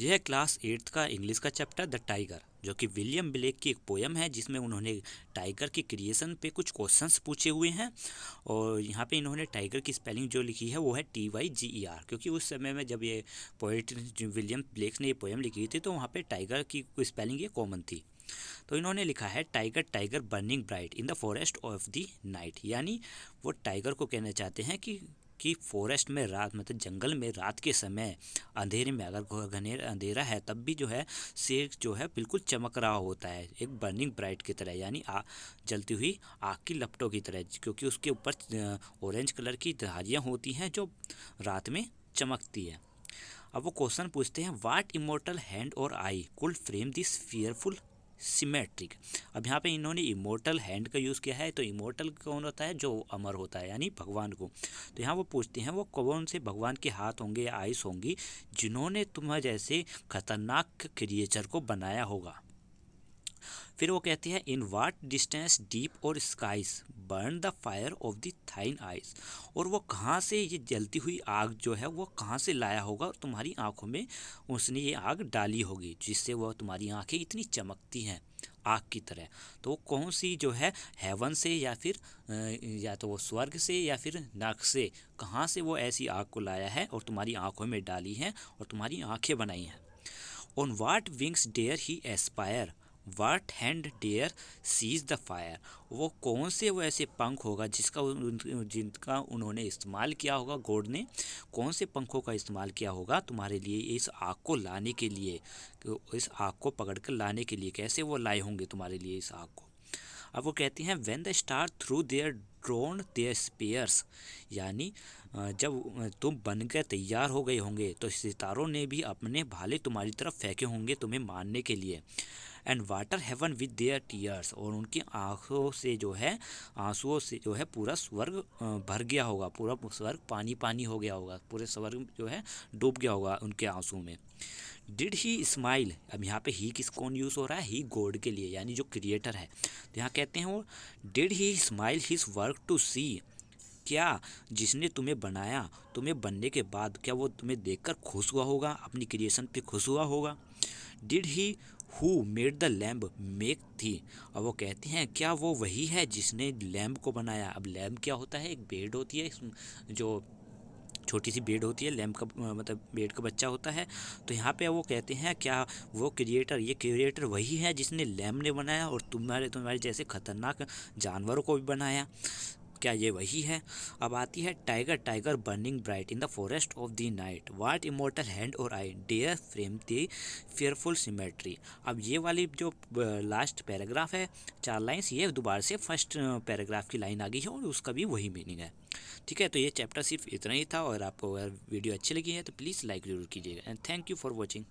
यह है class eighth का इंग्लिश का चैप्टर द टाइगर जो कि विलियम ब्लेक की एक पोयम है जिसमें उन्होंने टाइगर के क्रिएशन पे कुछ क्वेश्चंस पूछे हुए हैं और यहाँ पे इन्होंने टाइगर की स्पेलिंग जो लिखी है वो है T Y G E R क्योंकि उस समय में जब ये पोइट विलियम ब्लेक ने ये पोएम लिखी थी तो वहाँ पर टाइगर की स्पेलिंग ये कॉमन थी तो इन्होंने लिखा है tiger tiger burning bright in the forest of the night यानी वो टाइगर को कहना चाहते हैं कि कि फॉरेस्ट में रात मतलब जंगल में रात के समय अंधेरे में अगर घनेर अंधेरा है तब भी जो है शेर जो है बिल्कुल चमक रहा होता है एक बर्निंग ब्राइट की तरह यानी आ जलती हुई आग की लपटों की तरह क्योंकि उसके ऊपर ऑरेंज कलर की धारियाँ होती हैं जो रात में चमकती है अब वो क्वेश्चन पूछते हैं वाट इमोटल हैंड और आई कुल फ्रेम दिस फियरफुल सिमेट्रिक अब यहाँ पे इन्होंने इमोटल हैंड का यूज़ किया है तो इमोटल कौन होता है जो अमर होता है यानी भगवान को तो यहाँ वो पूछते हैं वो कौन से भगवान के हाथ होंगे या आइस होंगी जिन्होंने तुम्हें जैसे खतरनाक क्रिएचर को बनाया होगा फिर वो कहती है इन वाट डिस्टेंस डीप और skies burn the fire of the thine eyes और वो कहाँ से ये जलती हुई आग जो है वो कहाँ से लाया होगा और तुम्हारी आँखों में उसने ये आग डाली होगी जिससे वह तुम्हारी आँखें इतनी चमकती हैं आग की तरह तो कौन सी जो है हेवन से या फिर या तो वो स्वर्ग से या फिर नर्क से कहाँ से वो ऐसी आग को लाया है और तुम्हारी आँखों में डाली है और तुम्हारी आँखें बनाई हैं on what wings dare he aspire what hand dare seize the fire वो कौन से वो ऐसे पंख होगा जिसका जिनका उन्होंने इस्तेमाल किया होगा गोड ने कौन से पंखों का इस्तेमाल किया होगा तुम्हारे लिए इस आग को लाने के लिए इस आग को पकड़ कर लाने के लिए कैसे वो लाए होंगे तुम्हारे लिए इस आग को अब वो कहती हैं when the star threw their ट्रोन देयर स्पेयर्स यानी जब तुम बनकर तैयार हो गए होंगे तो सितारों ने भी अपने भाले तुम्हारी तरफ फेंके होंगे तुम्हें मारने के लिए and water heaven with their tears और उनकी आँखों से जो है आंसुओं से जो है पूरा स्वर्ग भर गया होगा पूरा स्वर्ग पानी पानी हो गया होगा पूरे स्वर्ग जो है डूब गया होगा उनके आंसू में डिड ही स्माइल अब यहाँ पे ही किस कौन यूज़ हो रहा है ही गॉड के लिए यानी जो क्रिएटर है तो यहाँ कहते हैं वो did he smile his work work to see क्या जिसने तुम्हें बनाया तुम्हें बनने के बाद क्या वो तुम्हें देखकर खुश हुआ होगा अपनी क्रिएशन पे खुश हुआ होगा did he who made the lamb make thee और वो कहते हैं क्या वो वही है जिसने लैम्ब को बनाया अब लैम्ब क्या होता है एक बेड होती है जो छोटी सी बेड होती है लैम्प का मतलब बेड का बच्चा होता है तो यहाँ पे वो कहते हैं क्या वो क्रिएटर ये क्रिएटर वही है जिसने लैम्प ने बनाया और तुम्हारे तुम्हारे जैसे ख़तरनाक जानवरों को भी बनाया क्या ये वही है अब आती है tiger tiger burning bright in the forest of the night what immortal hand और eye dare frame the fearful symmetry अब ये वाली जो लास्ट पैराग्राफ है चार लाइन्स ये दोबारा से फर्स्ट पैराग्राफ की लाइन आ गई है और उसका भी वही मीनिंग है ठीक है तो ये चैप्टर सिर्फ इतना ही था और आपको अगर वीडियो अच्छी लगी है तो प्लीज़ लाइक ज़रूर कीजिएगा and thank you for watching